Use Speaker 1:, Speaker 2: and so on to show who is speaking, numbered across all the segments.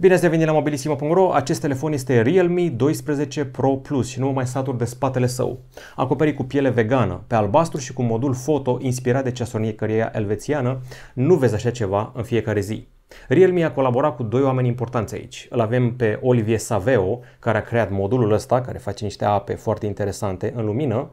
Speaker 1: Bine ați revenit la mobilisimo.ro, acest telefon este Realme 12 Pro Plus și nu mă mai satur de spatele său. Acoperit cu piele vegană, pe albastru și cu modul foto inspirat de căreia elvețiană, nu vezi așa ceva în fiecare zi. Realme a colaborat cu doi oameni importanți aici. Îl avem pe Olivier Saveo, care a creat modulul ăsta, care face niște ape foarte interesante în lumină,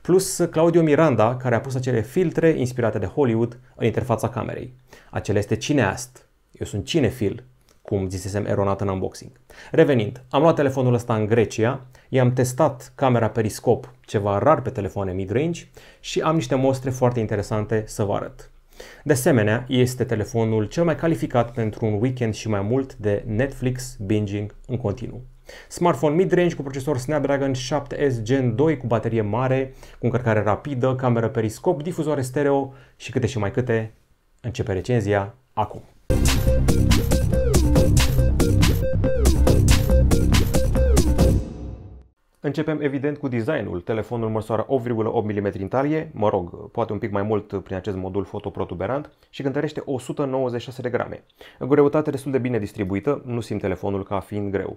Speaker 1: plus Claudio Miranda, care a pus acele filtre inspirate de Hollywood în interfața camerei. Acela este cineast. Eu sunt cinefil cum zisem eronat în unboxing. Revenind, am luat telefonul ăsta în Grecia, i-am testat camera periscop, ceva rar pe telefoane mid-range și am niște mostre foarte interesante să vă arăt. De asemenea, este telefonul cel mai calificat pentru un weekend și mai mult de Netflix binging în continuu. Smartphone mid-range cu procesor Snapdragon 7S Gen 2 cu baterie mare, cu încărcare rapidă, cameră periscop, difuzoare stereo și câte și mai câte. Începe recenzia acum. Începem evident cu designul. Telefonul măsoară 8,8 mm în talie, mă rog, poate un pic mai mult prin acest modul fotoprotuberant și cântărește 196 de grame. Greutate destul de bine distribuită, nu simt telefonul ca fiind greu.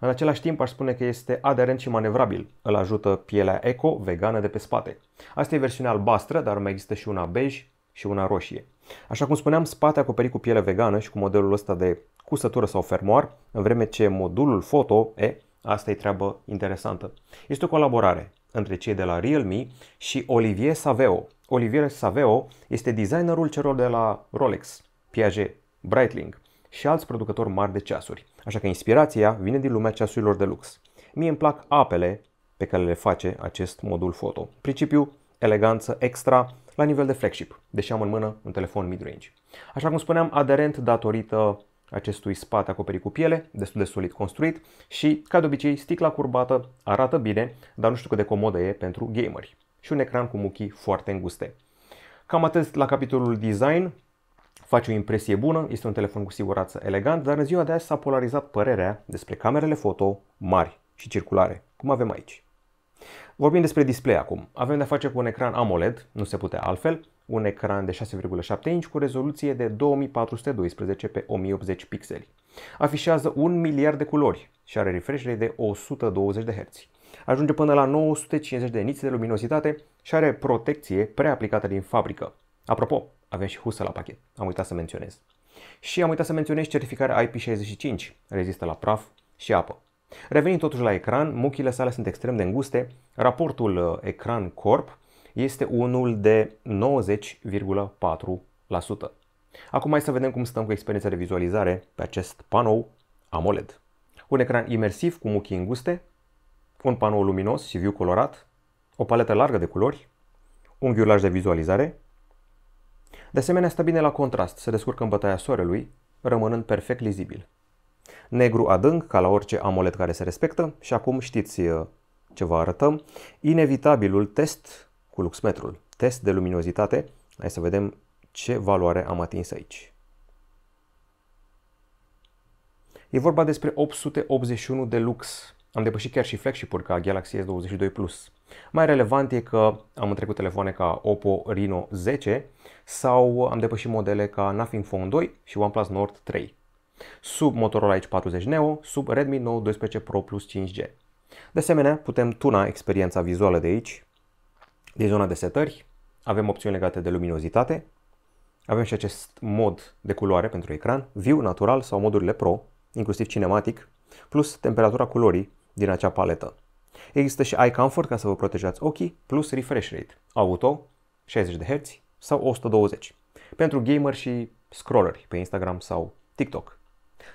Speaker 1: În același timp aș spune că este aderent și manevrabil. Îl ajută pielea eco, vegană de pe spate. Asta e versiunea albastră, dar mai există și una bej și una roșie. Așa cum spuneam, spate acoperit cu piele vegană și cu modelul ăsta de cusătură sau fermoar, în vreme ce modulul foto, e, Asta e treabă interesantă. Este o colaborare între cei de la Realme și Olivier Saveo. Olivier Saveo este designerul celor de la Rolex, Piaget, Breitling și alți producători mari de ceasuri. Așa că inspirația vine din lumea ceasurilor de lux. Mie îmi plac apele pe care le face acest modul foto. Principiu, eleganță extra la nivel de flagship, deși am în mână un telefon mid-range. Așa cum spuneam, aderent datorită acestui spat acoperit cu piele, destul de solid construit și, ca de obicei, sticla curbată arată bine, dar nu știu cât de comodă e pentru gameri. Și un ecran cu muchii foarte înguste. Cam atât la capitolul design, face o impresie bună, este un telefon cu siguranță elegant, dar în ziua de azi s-a polarizat părerea despre camerele foto mari și circulare, cum avem aici. Vorbim despre display acum. Avem de-a face cu un ecran AMOLED, nu se putea altfel, un ecran de 6,7 inch cu rezoluție de 2412 pe 1080 pixeli. Afișează 1 miliard de culori și are refresh rate de 120 de Hz. Ajunge până la 950 de niți de luminositate și are protecție preaplicată din fabrică. Apropo, avem și husă la pachet, am uitat să menționez. Și am uitat să menționez certificarea IP65, rezistă la praf și apă. Revenind totuși la ecran, muchile sale sunt extrem de înguste, raportul uh, ecran-corp este unul de 90,4%. Acum hai să vedem cum stăm cu experiența de vizualizare pe acest panou AMOLED. Un ecran imersiv cu muchii înguste, un panou luminos și viu colorat, o paletă largă de culori, un ghiulaj de vizualizare. De asemenea, stă bine la contrast, se descurcă în bătaia soarelui, rămânând perfect lizibil. Negru adânc, ca la orice AMOLED care se respectă, și acum știți uh, ce vă arătăm, inevitabilul test cu luxmetrul. Test de luminozitate. Hai să vedem ce valoare am atins aici. E vorba despre 881 de lux. Am depășit chiar și Flex și ca Galaxy S22 Plus. Mai relevant e că am întrecut telefoane ca Oppo Reno 10 sau am depășit modele ca Nothing Phone 2 și OnePlus Nord 3. Sub Motorola Edge 40 Neo, sub Redmi Note 12 Pro Plus 5G. De asemenea, putem tuna experiența vizuală de aici din zona de setări avem opțiuni legate de luminozitate, avem și acest mod de culoare pentru ecran, view, natural sau modurile pro, inclusiv cinematic, plus temperatura culorii din acea paletă. Există și Eye Comfort ca să vă protejați ochii, plus refresh rate, auto, 60 de Hz sau 120 pentru gamer și scrolleri pe Instagram sau TikTok.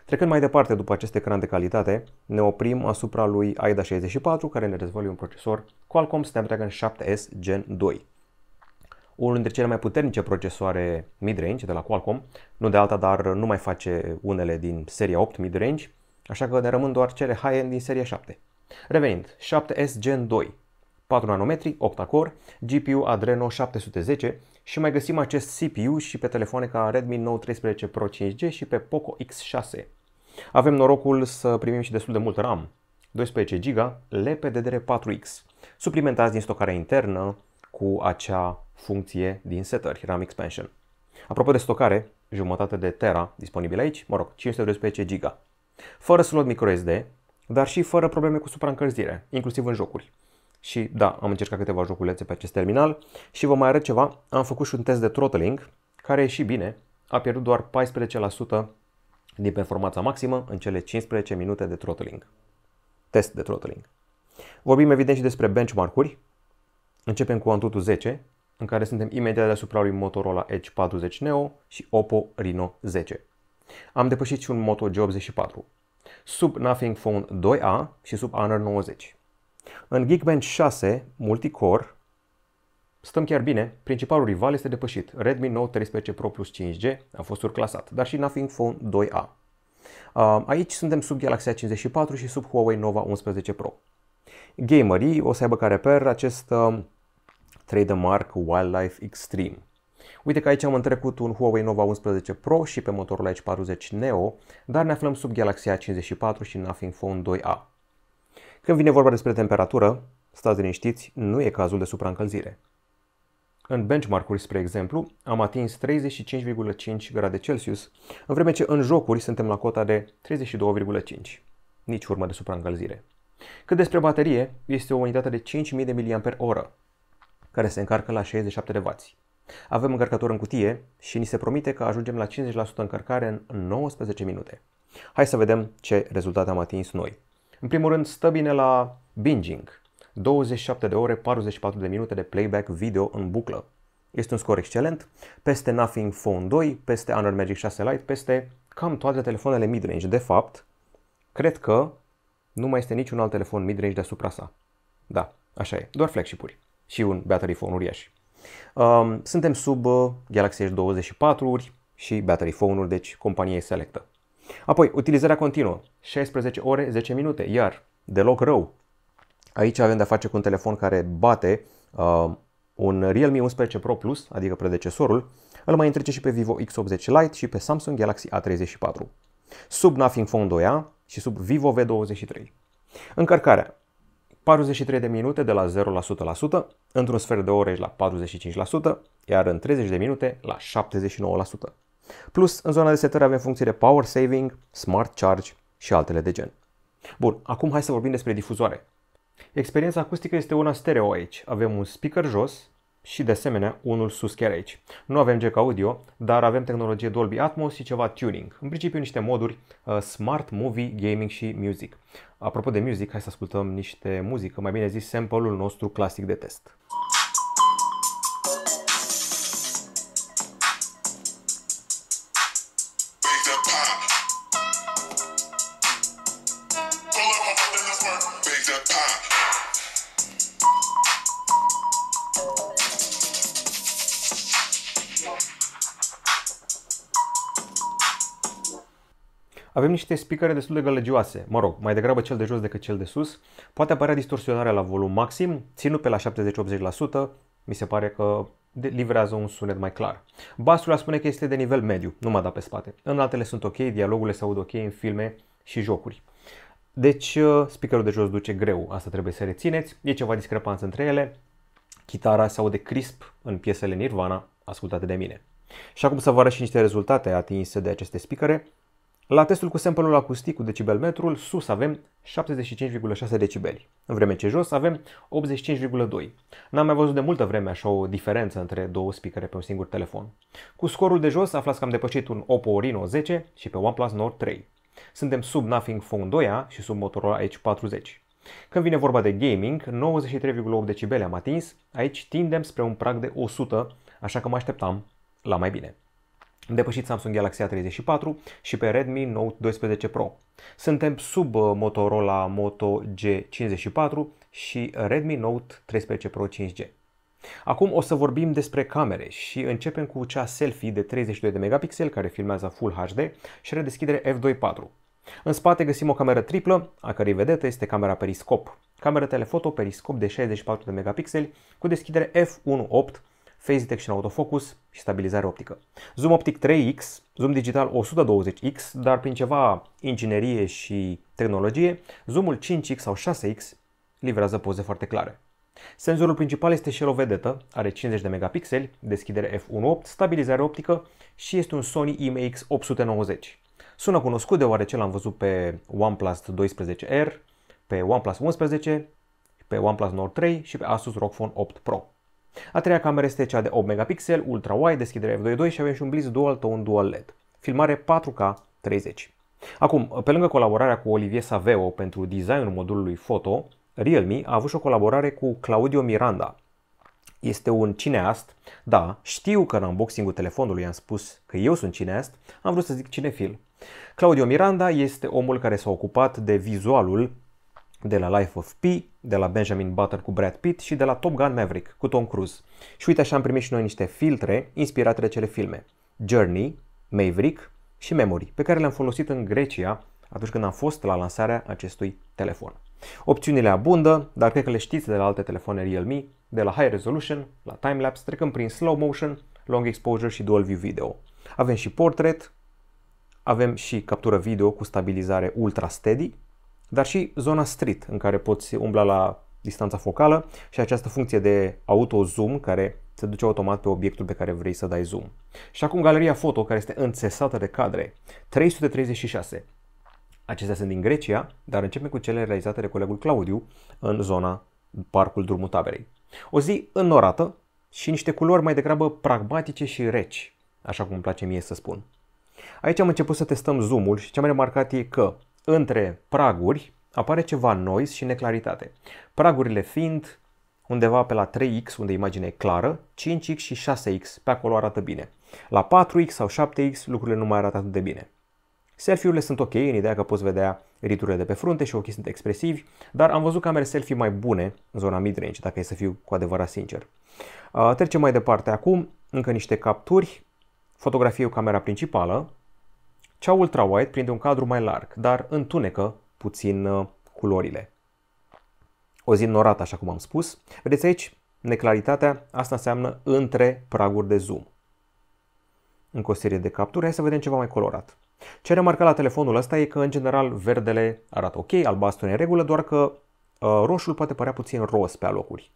Speaker 1: Trecând mai departe după acest ecran de calitate, ne oprim asupra lui AIDA64 care ne dezvăluie un procesor Qualcomm Snapdragon 7S Gen 2. Unul dintre cele mai puternice procesoare mid-range de la Qualcomm, nu de alta, dar nu mai face unele din seria 8 mid-range, așa că ne rămân doar cele high-end din seria 7. Revenind, 7S Gen 2, 4 nanometri, 8 core GPU Adreno 710 și mai găsim acest CPU și pe telefoane ca Redmi Note 13 Pro 5G și pe Poco X6. Avem norocul să primim și destul de mult RAM, 12 GB, LPDDR4X, suplimentați din stocarea internă cu acea funcție din setări, RAM Expansion. Apropo de stocare, jumătate de tera disponibil aici, mă rog, 512 GB. Fără slot microSD, dar și fără probleme cu supraîncălzire, inclusiv în jocuri și da, am încercat câteva joculețe pe acest terminal și vă mai arăt ceva, am făcut și un test de throttling care e și bine, a pierdut doar 14% din performanța maximă în cele 15 minute de throttling. Test de throttling. Vorbim evident și despre benchmark-uri. Începem cu Antutu 10, în care suntem imediat deasupra lui Motorola Edge 40 Neo și Oppo Reno 10. Am depășit și un Moto G84, sub Nothing Phone 2A și sub Honor 90. În Geekbench 6 multicore stăm chiar bine, principalul rival este depășit. Redmi Note 13 Pro Plus 5G a fost surclasat, dar și Nothing Phone 2A. Uh, aici suntem sub Galaxy A54 și sub Huawei Nova 11 Pro. Gamerii o să aibă ca reper acest uh, trademark Wildlife Extreme. Uite că aici am întrecut un Huawei Nova 11 Pro și pe motorul h 40 Neo, dar ne aflăm sub Galaxy A54 și Nothing Phone 2A. Când vine vorba despre temperatură, stați liniștiți, nu e cazul de supraîncălzire. În benchmark-uri, spre exemplu, am atins 35,5 grade Celsius, în vreme ce în jocuri suntem la cota de 32,5. Nici urmă de supraîncălzire. Cât despre baterie, este o unitate de 5000 de mAh, care se încarcă la 67W. Avem încărcător în cutie și ni se promite că ajungem la 50% încărcare în 19 minute. Hai să vedem ce rezultate am atins noi. În primul rând, stă bine la binging. 27 de ore, 44 de minute de playback video în buclă. Este un scor excelent, peste Nothing Phone 2, peste Honor Magic 6 Lite, peste cam toate telefoanele midrange. De fapt, cred că nu mai este niciun alt telefon midrange deasupra sa. Da, așa e, doar flagship-uri și un battery phone uriaș. Um, suntem sub uh, Galaxy S24-uri și battery phone-uri, deci compania e selectă. Apoi, utilizarea continuă, 16 ore, 10 minute, iar deloc rău. Aici avem de-a face cu un telefon care bate uh, un Realme 11 Pro Plus, adică predecesorul, îl mai întrece și pe Vivo X80 Lite și pe Samsung Galaxy A34. Sub Nothing Phone 2A și sub Vivo V23. Încărcarea 43 de minute de la 0% la 100, într-un sfert de oră la 45%, iar în 30 de minute la 79%. Plus, în zona de setări avem funcții de Power Saving, Smart Charge și altele de gen. Bun, acum hai să vorbim despre difuzoare. Experiența acustică este una stereo aici. Avem un speaker jos și de asemenea unul sus chiar aici. Nu avem jack audio, dar avem tehnologie Dolby Atmos și ceva tuning. În principiu niște moduri uh, Smart Movie, Gaming și Music. Apropo de music, hai să ascultăm niște muzică, mai bine zis sample-ul nostru clasic de test. avem niște spicare destul de gălăgioase, mă rog, mai degrabă cel de jos decât cel de sus. Poate apărea distorsionarea la volum maxim, ținut pe la 70-80%, mi se pare că livrează un sunet mai clar. Basul a spune că este de nivel mediu, nu m-a dat pe spate. În altele sunt ok, dialogurile se aud ok în filme și jocuri. Deci, uh, speakerul de jos duce greu, asta trebuie să rețineți. E ceva discrepanță între ele. Chitara se aude crisp în piesele Nirvana ascultate de mine. Și acum să vă arăt și niște rezultate atinse de aceste speakere. La testul cu sample-ul acustic cu decibelmetrul, sus avem 75,6 decibeli, în vreme ce jos avem 85,2. N-am mai văzut de multă vreme așa o diferență între două speakere pe un singur telefon. Cu scorul de jos aflați că am depășit un Oppo Reno 10 și pe OnePlus Nord 3. Suntem sub Nothing Phone 2 și sub Motorola Edge 40. Când vine vorba de gaming, 93,8 decibeli am atins, aici tindem spre un prag de 100, așa că mă așteptam la mai bine depășit Samsung Galaxy A34 și pe Redmi Note 12 Pro. Suntem sub uh, Motorola Moto G54 și Redmi Note 13 Pro 5G. Acum o să vorbim despre camere și începem cu cea selfie de 32 de megapixel care filmează Full HD și redeschidere f2.4. În spate găsim o cameră triplă, a cărei vedetă este camera periscop. Camera telefoto periscop de 64 de megapixeli cu deschidere f1.8 phase detection autofocus și stabilizare optică. Zoom optic 3X, zoom digital 120X, dar prin ceva inginerie și tehnologie, zoomul 5X sau 6X livrează poze foarte clare. Senzorul principal este și o vedetă, are 50 de megapixeli, deschidere f1.8, stabilizare optică și este un Sony IMX 890. Sună cunoscut deoarece l-am văzut pe OnePlus 12R, pe OnePlus 11, pe OnePlus Nord 3 și pe Asus ROG Phone 8 Pro. A treia cameră este cea de 8 megapixel, ultra-wide, deschidere f2.2 și avem și un blitz dual tone dual LED. Filmare 4K 30. Acum, pe lângă colaborarea cu Olivier Saveo pentru designul modulului foto, Realme a avut și o colaborare cu Claudio Miranda. Este un cineast, da, știu că în unboxing-ul telefonului am spus că eu sunt cineast, am vrut să zic cinefil. Claudio Miranda este omul care s-a ocupat de vizualul de la Life of Pi, de la Benjamin Button cu Brad Pitt și de la Top Gun Maverick cu Tom Cruise. Și uite așa am primit și noi niște filtre inspirate de cele filme. Journey, Maverick și Memory, pe care le-am folosit în Grecia atunci când am fost la lansarea acestui telefon. Opțiunile abundă, dar cred că le știți de la alte telefoane Realme, de la High Resolution la Timelapse, trecând prin Slow Motion, Long Exposure și Dual View Video. Avem și portrait, avem și captură video cu stabilizare ultra steady, dar și zona street în care poți umbla la distanța focală și această funcție de auto-zoom care se duce automat pe obiectul pe care vrei să dai zoom. Și acum galeria foto care este înțesată de cadre, 336. Acestea sunt din Grecia, dar începem cu cele realizate de colegul Claudiu în zona Parcul Drumul Taberei. O zi înnorată și niște culori mai degrabă pragmatice și reci, așa cum îmi place mie să spun. Aici am început să testăm zoom-ul și ce am remarcat e că între praguri apare ceva noise și neclaritate. Pragurile fiind undeva pe la 3x, unde imaginea e clară, 5x și 6x, pe acolo arată bine. La 4x sau 7x lucrurile nu mai arată atât de bine. Selfie-urile sunt ok în ideea că poți vedea riturile de pe frunte și ochii sunt expresivi, dar am văzut camere selfie mai bune în zona midrange, dacă e să fiu cu adevărat sincer. Uh, trecem mai departe acum, încă niște capturi, fotografie cu camera principală, cea ultra-wide prinde un cadru mai larg, dar întunecă puțin uh, culorile. O zi norată, așa cum am spus. Vedeți aici neclaritatea, asta înseamnă între praguri de zoom. Încă o serie de capturi, hai să vedem ceva mai colorat. Ce remarca la telefonul ăsta e că, în general, verdele arată ok, albastru în regulă, doar că uh, roșul poate părea puțin roz pe alocuri.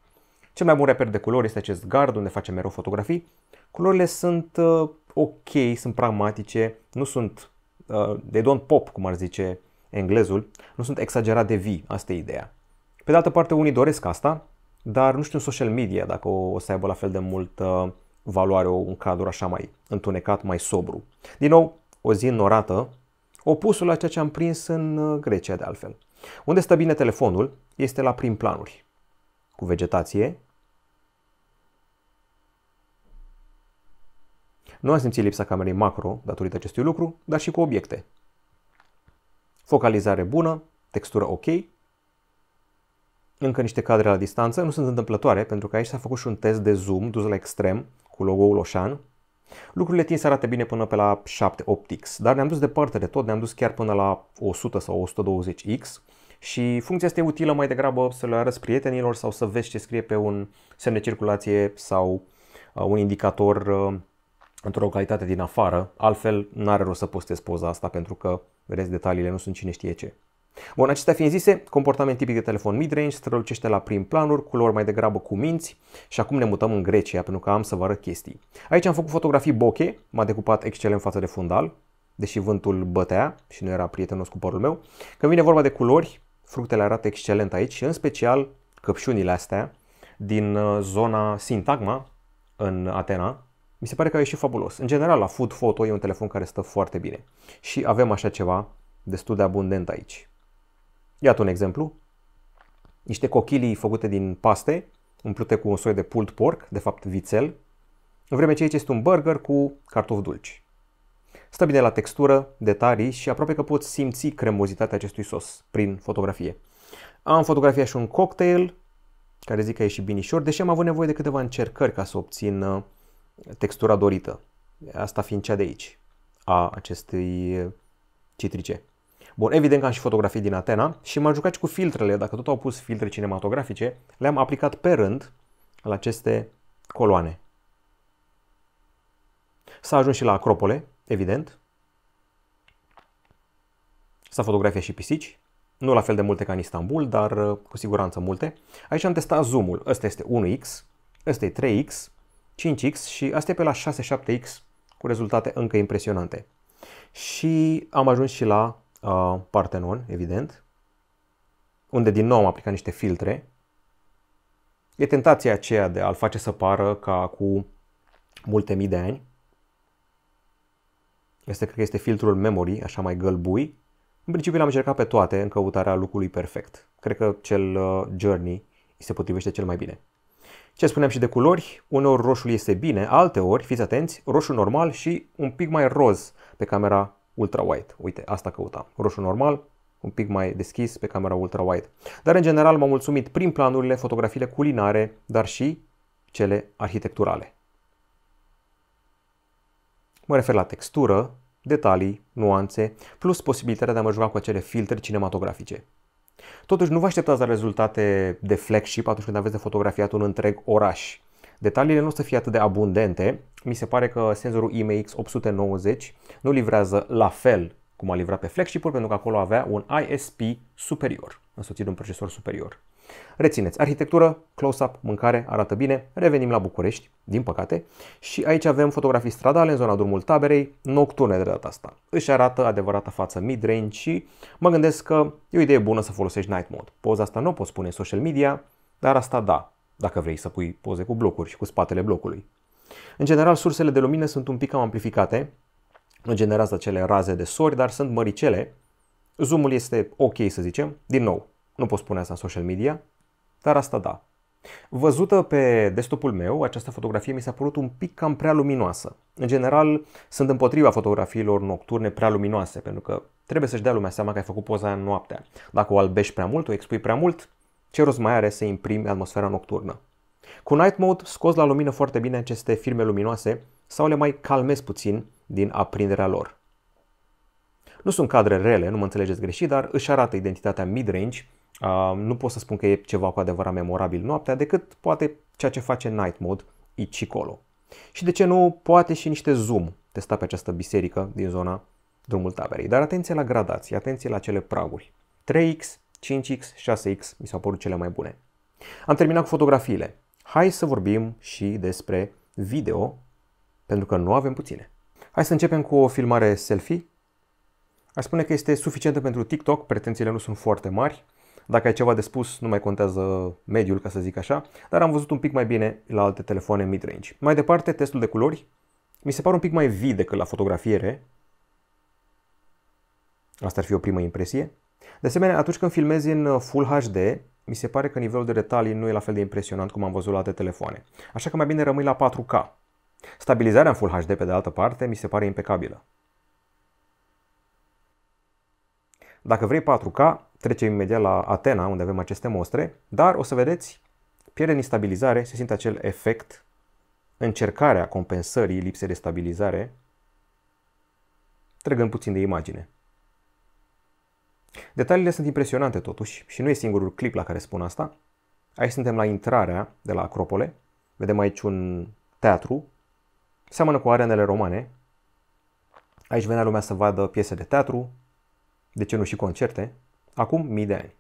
Speaker 1: Cel mai bun reper de culori este acest gard unde facem mereu fotografii. Culorile sunt uh, ok, sunt pragmatice, nu sunt Uh, they don't pop, cum ar zice englezul, nu sunt exagerat de vii, asta e ideea. Pe de altă parte, unii doresc asta, dar nu știu social media dacă o, o să aibă la fel de mult valoare, un cadru așa mai întunecat, mai sobru. Din nou, o zi înorată, opusul la ceea ce am prins în uh, Grecia de altfel. Unde stă bine telefonul este la prim planuri, cu vegetație, Nu am simțit lipsa camerei macro datorită acestui lucru, dar și cu obiecte. Focalizare bună, textură ok, încă niște cadre la distanță, nu sunt întâmplătoare, pentru că aici s-a făcut și un test de zoom dus la extrem cu logo-ul Oșan. Lucrurile tind să arate bine până pe la 7 8x, dar ne-am dus departe de tot, ne-am dus chiar până la 100 sau 120x și funcția este utilă mai degrabă să le arăți prietenilor sau să vezi ce scrie pe un semn de circulație sau uh, un indicator uh, într-o localitate din afară, altfel n-are rost să postez poza asta pentru că, vedeți, detaliile nu sunt cine știe ce. Bun, acestea fiind zise, comportament tipic de telefon mid-range, strălucește la prim planuri, culori mai degrabă cu minți și acum ne mutăm în Grecia pentru că am să vă arăt chestii. Aici am făcut fotografii boche, m-a decupat excelent față de fundal, deși vântul bătea și nu era prietenos cu părul meu. Când vine vorba de culori, fructele arată excelent aici și în special căpșunile astea din uh, zona Sintagma în Atena, mi se pare că a ieșit fabulos. În general, la Food Photo e un telefon care stă foarte bine. Și avem așa ceva destul de abundent aici. Iată un exemplu. Niște cochilii făcute din paste, umplute cu un soi de pulled pork, de fapt vițel, în vreme ce aici este un burger cu cartofi dulci. Stă bine la textură, detalii și aproape că poți simți cremozitatea acestui sos prin fotografie. Am fotografiat și un cocktail, care zic că e și binișor, deși am avut nevoie de câteva încercări ca să obțin uh, textura dorită. Asta fiind cea de aici, a acestei citrice. Bun, evident că am și fotografii din Atena și m-am jucat și cu filtrele. Dacă tot au pus filtre cinematografice, le-am aplicat pe rând la aceste coloane. S-a ajuns și la Acropole, evident. S-a fotografiat și pisici. Nu la fel de multe ca în Istanbul, dar uh, cu siguranță multe. Aici am testat zoom-ul. Ăsta este 1x, ăsta e 3x, 5X și asta e pe la 6-7X cu rezultate încă impresionante. Și am ajuns și la uh, Partenon, evident, unde din nou am aplicat niște filtre. E tentația aceea de a-l face să pară ca cu multe mii de ani. Este, cred că este filtrul memory, așa mai gălbui. În principiu l-am încercat pe toate în căutarea lucrului perfect. Cred că cel uh, journey se potrivește cel mai bine. Ce spuneam și de culori, uneori roșul este bine, alteori, fiți atenți, roșu normal și un pic mai roz pe camera ultra-wide. Uite, asta căutam. Roșu normal, un pic mai deschis pe camera ultra-wide. Dar în general m-am mulțumit prin planurile, fotografiile culinare, dar și cele arhitecturale. Mă refer la textură, detalii, nuanțe, plus posibilitatea de a mă juca cu acele filtre cinematografice. Totuși, nu vă așteptați la rezultate de flagship atunci când aveți de fotografiat un întreg oraș. Detaliile nu o să fie atât de abundente. Mi se pare că senzorul IMX 890 nu livrează la fel cum a livrat pe flagship pentru că acolo avea un ISP superior, însoțit de un procesor superior. Rețineți, arhitectură, close-up, mâncare, arată bine, revenim la București, din păcate, și aici avem fotografii stradale în zona drumul taberei, nocturne de data asta. Își arată adevărata față mid-range și mă gândesc că e o idee bună să folosești night mode. Poza asta nu o poți pune în social media, dar asta da, dacă vrei să pui poze cu blocuri și cu spatele blocului. În general, sursele de lumină sunt un pic cam amplificate, nu generează acele raze de sori, dar sunt măricele. Zoomul este ok, să zicem. Din nou, nu pot spune asta în social media, dar asta da. Văzută pe desktopul meu, această fotografie mi s-a părut un pic cam prea luminoasă. În general, sunt împotriva fotografiilor nocturne prea luminoase, pentru că trebuie să-și dea lumea seama că ai făcut poza în noaptea. Dacă o albești prea mult, o expui prea mult, ce rost mai are să imprimi atmosfera nocturnă? Cu Night Mode scoți la lumină foarte bine aceste firme luminoase sau le mai calmezi puțin din aprinderea lor. Nu sunt cadre rele, nu mă înțelegeți greșit, dar își arată identitatea mid-range nu pot să spun că e ceva cu adevărat memorabil noaptea, decât poate ceea ce face Night Mode aici și colo. Și de ce nu, poate și niște zoom testa pe această biserică din zona drumul taberei. Dar atenție la gradații, atenție la cele praguri. 3X, 5X, 6X mi s-au părut cele mai bune. Am terminat cu fotografiile. Hai să vorbim și despre video, pentru că nu avem puține. Hai să începem cu o filmare selfie. Aș spune că este suficientă pentru TikTok, pretențiile nu sunt foarte mari, dacă ai ceva de spus, nu mai contează mediul, ca să zic așa, dar am văzut un pic mai bine la alte telefoane mid-range. Mai departe, testul de culori. Mi se pare un pic mai vii decât la fotografiere. Asta ar fi o primă impresie. De asemenea, atunci când filmezi în uh, Full HD, mi se pare că nivelul de detalii nu e la fel de impresionant cum am văzut la alte telefoane. Așa că mai bine rămâi la 4K. Stabilizarea în Full HD, pe de altă parte, mi se pare impecabilă. Dacă vrei 4K, trece imediat la Atena, unde avem aceste mostre, dar o să vedeți, pierde din stabilizare, se simte acel efect, încercarea compensării lipsei de stabilizare, trăgând puțin de imagine. Detaliile sunt impresionante totuși și nu e singurul clip la care spun asta. Aici suntem la intrarea de la Acropole, vedem aici un teatru, seamănă cu arenele romane. Aici venea lumea să vadă piese de teatru, de ce nu și concerte, acum mii de ani.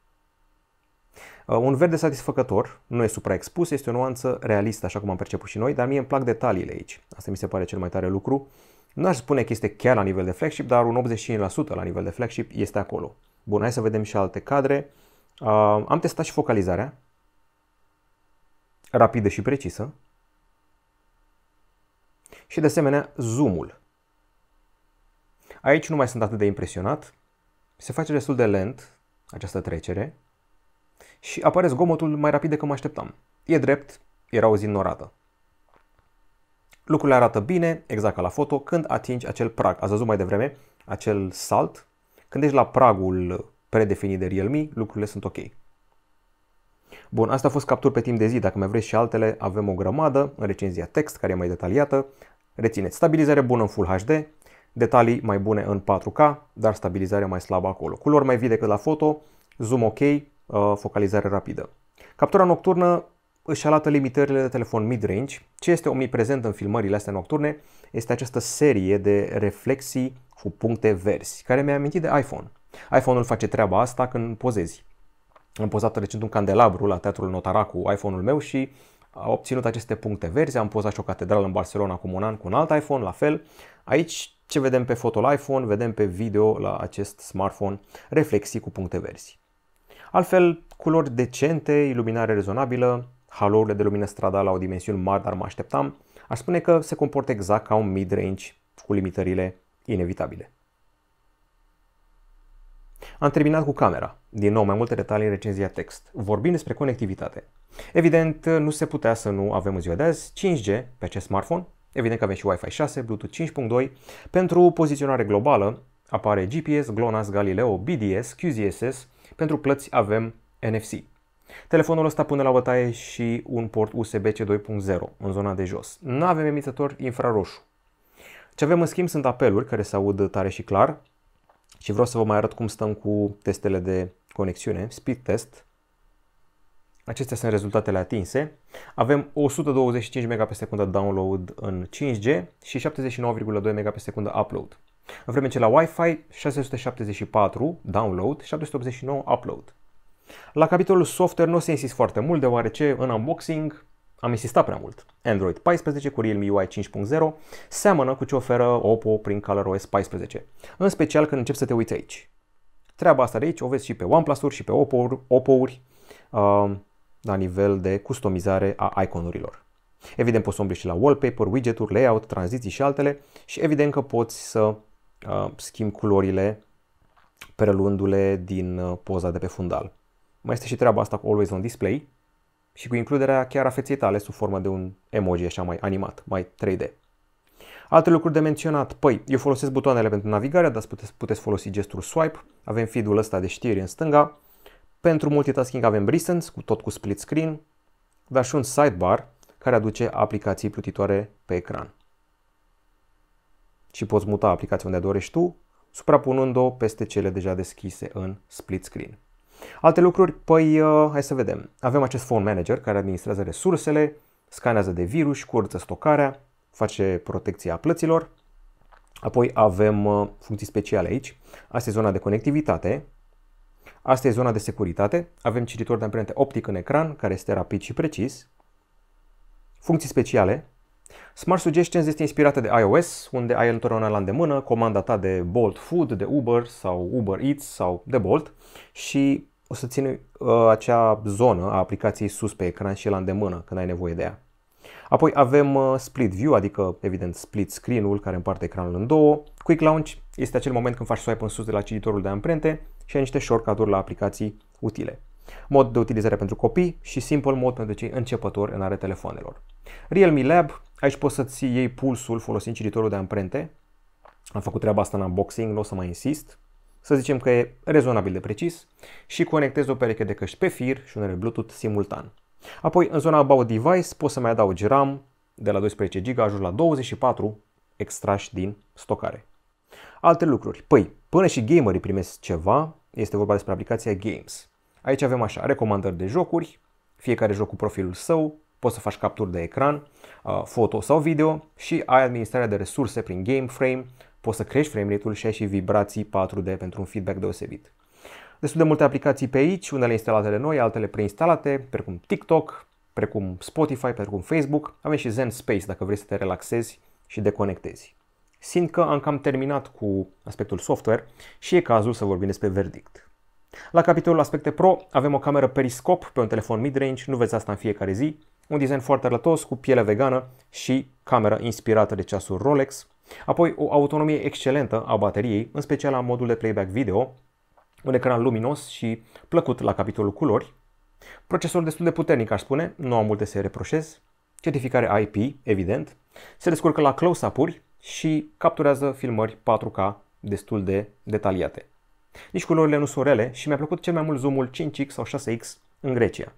Speaker 1: Uh, un verde satisfăcător, nu e supraexpus, este o nuanță realistă, așa cum am perceput și noi, dar mie îmi plac detaliile aici. Asta mi se pare cel mai tare lucru. Nu aș spune că este chiar la nivel de flagship, dar un 85% la nivel de flagship este acolo. Bun, hai să vedem și alte cadre. Uh, am testat și focalizarea, rapidă și precisă. Și de asemenea, zoomul. Aici nu mai sunt atât de impresionat. Se face destul de lent, această trecere și apare zgomotul mai rapid decât mă așteptam. E drept, era o zi norată. Lucrurile arată bine, exact ca la foto, când atingi acel prag. Ați văzut mai devreme acel salt? Când ești la pragul predefinit de Realme, lucrurile sunt ok. Bun, asta a fost capturi pe timp de zi. Dacă mai vreți și altele, avem o grămadă în recenzia text, care e mai detaliată. Rețineți stabilizare bună în Full HD, Detalii mai bune în 4K, dar stabilizarea mai slabă acolo. Culori mai vii decât la foto, zoom ok, uh, focalizare rapidă. Captura nocturnă își alată limitările de telefon mid-range. Ce este omniprezent în filmările astea nocturne este această serie de reflexii cu puncte verzi, care mi-a amintit de iPhone. iPhone-ul face treaba asta când pozezi. Am pozat recent un candelabru la Teatrul Notara cu iPhone-ul meu și a obținut aceste puncte verzi. Am pozat și o catedrală în Barcelona acum un an cu un alt iPhone, la fel. Aici ce vedem pe foto la iPhone, vedem pe video la acest smartphone reflexii cu puncte verzi. Altfel, culori decente, iluminare rezonabilă, halourile de lumină stradală au dimensiuni mari, dar mă așteptam, aș spune că se comportă exact ca un mid-range cu limitările inevitabile. Am terminat cu camera. Din nou, mai multe detalii în recenzia text. Vorbim despre conectivitate. Evident, nu se putea să nu avem în ziua de azi 5G pe acest smartphone, Evident că avem și Wi-Fi 6, Bluetooth 5.2. Pentru poziționare globală apare GPS, GLONASS, Galileo, BDS, QZSS. Pentru plăți avem NFC. Telefonul ăsta pune la bătaie și un port USB-C 2.0 în zona de jos. Nu avem emițător infraroșu. Ce avem în schimb sunt apeluri care se aud tare și clar și vreau să vă mai arăt cum stăm cu testele de conexiune, speed test. Acestea sunt rezultatele atinse. Avem 125 mega pe secundă download în 5G și 79,2 mega pe secundă upload. În vreme ce la Wi-Fi 674 download, 789 upload. La capitolul software nu o să insist foarte mult, deoarece în unboxing am insistat prea mult. Android 14 cu Realme UI 5.0 seamănă cu ce oferă Oppo prin ColorOS 14, în special când începi să te uiți aici. Treaba asta de aici o vezi și pe OnePlus-uri și pe Oppo-uri, Oppo-uri uh, la nivel de customizare a iconurilor. Evident, poți să umbli și la wallpaper, widget-uri, layout, tranziții și altele și evident că poți să uh, schimbi culorile preluându-le din uh, poza de pe fundal. Mai este și treaba asta cu Always on Display și cu includerea chiar a feței tale sub formă de un emoji așa mai animat, mai 3D. Alte lucruri de menționat, păi, eu folosesc butoanele pentru navigare, dar puteți, puteți folosi gestul swipe, avem feed-ul ăsta de știri în stânga, pentru multitasking avem Recent, cu tot cu split screen, dar și un sidebar care aduce aplicații plutitoare pe ecran. Și poți muta aplicația unde dorești tu, suprapunând-o peste cele deja deschise în split screen. Alte lucruri, păi uh, hai să vedem. Avem acest phone manager care administrează resursele, scanează de virus, curăță stocarea, face protecția plăților. Apoi avem uh, funcții speciale aici. Asta e zona de conectivitate, Asta e zona de securitate. Avem cititor de amprente optic în ecran, care este rapid și precis. Funcții speciale. Smart Suggestions este inspirată de iOS, unde ai întotdeauna la îndemână comanda ta de Bolt Food, de Uber sau Uber Eats sau de Bolt și o să ține uh, acea zonă a aplicației sus pe ecran și la îndemână când ai nevoie de ea. Apoi avem uh, split view, adică evident split screen-ul care împarte ecranul în două, quick launch, este acel moment când faci swipe în sus de la cititorul de amprente și ai niște shortcut-uri la aplicații utile. Mod de utilizare pentru copii și simple mod pentru cei începători în are telefoanelor. Realme Lab, aici poți să-ți iei pulsul folosind cititorul de amprente. Am făcut treaba asta în unboxing, nu o să mai insist. Să zicem că e rezonabil de precis și conectezi o pereche de căști pe fir și unele Bluetooth simultan. Apoi, în zona About Device, poți să mai adaugi RAM de la 12 GB, ajungi la 24 extrași din stocare. Alte lucruri. Păi, până și gamerii primesc ceva, este vorba despre aplicația Games. Aici avem așa, recomandări de jocuri, fiecare joc cu profilul său, poți să faci capturi de ecran, uh, foto sau video și ai administrarea de resurse prin Game Frame. poți să crești framerate-ul și ai și vibrații 4D pentru un feedback deosebit. Destul de multe aplicații pe aici, unele instalate de noi, altele preinstalate, precum TikTok, precum Spotify, precum Facebook. Avem și Zen Space dacă vrei să te relaxezi și deconectezi simt că am cam terminat cu aspectul software și e cazul să vorbim despre verdict. La capitolul aspecte pro avem o cameră periscop pe un telefon midrange, nu vezi asta în fiecare zi, un design foarte arătos cu piele vegană și cameră inspirată de ceasul Rolex, apoi o autonomie excelentă a bateriei, în special a modul de playback video, un ecran luminos și plăcut la capitolul culori, procesor destul de puternic aș spune, nu am multe să reproșez, certificare IP, evident, se descurcă la close-up-uri, și capturează filmări 4K destul de detaliate. Nici culorile nu sunt rele și mi-a plăcut cel mai mult zoomul 5X sau 6X în Grecia.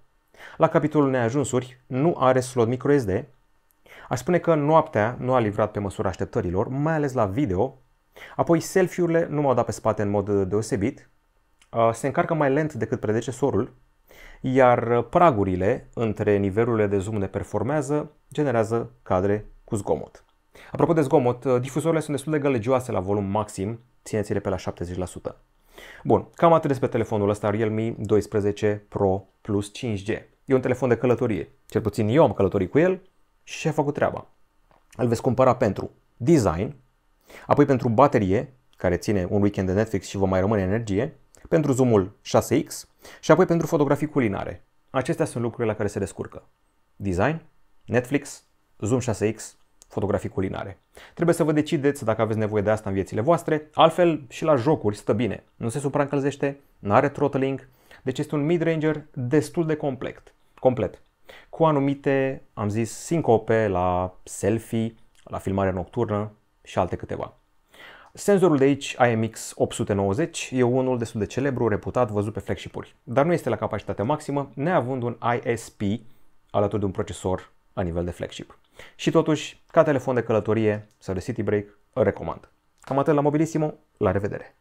Speaker 1: La capitolul neajunsuri nu are slot microSD. Aș spune că noaptea nu a livrat pe măsura așteptărilor, mai ales la video. Apoi selfie-urile nu m-au dat pe spate în mod deosebit. Uh, se încarcă mai lent decât predecesorul, iar pragurile între nivelurile de zoom de performează generează cadre cu zgomot. Apropo de zgomot, uh, difuzoarele sunt destul de gălegioase la volum maxim, țineți-le pe la 70%. Bun, cam atât despre telefonul ăsta Realme 12 Pro Plus 5G. E un telefon de călătorie, cel puțin eu am călătorit cu el și și-a făcut treaba. Îl veți cumpăra pentru design, apoi pentru baterie, care ține un weekend de Netflix și vă mai rămâne energie, pentru zoomul 6X și apoi pentru fotografii culinare. Acestea sunt lucrurile la care se descurcă. Design, Netflix, zoom 6X fotografii culinare. Trebuie să vă decideți dacă aveți nevoie de asta în viețile voastre, altfel și la jocuri stă bine. Nu se supraîncălzește, nu are throttling, deci este un mid ranger destul de complet. complet. Cu anumite, am zis, sincope la selfie, la filmare nocturnă și alte câteva. Senzorul de aici, IMX 890, e unul destul de celebru, reputat, văzut pe flagship-uri, dar nu este la capacitatea maximă, neavând un ISP alături de un procesor la nivel de flagship. Și totuși, ca telefon de călătorie sau de city break, îl recomand. Cam atât la Mobilissimo, la revedere!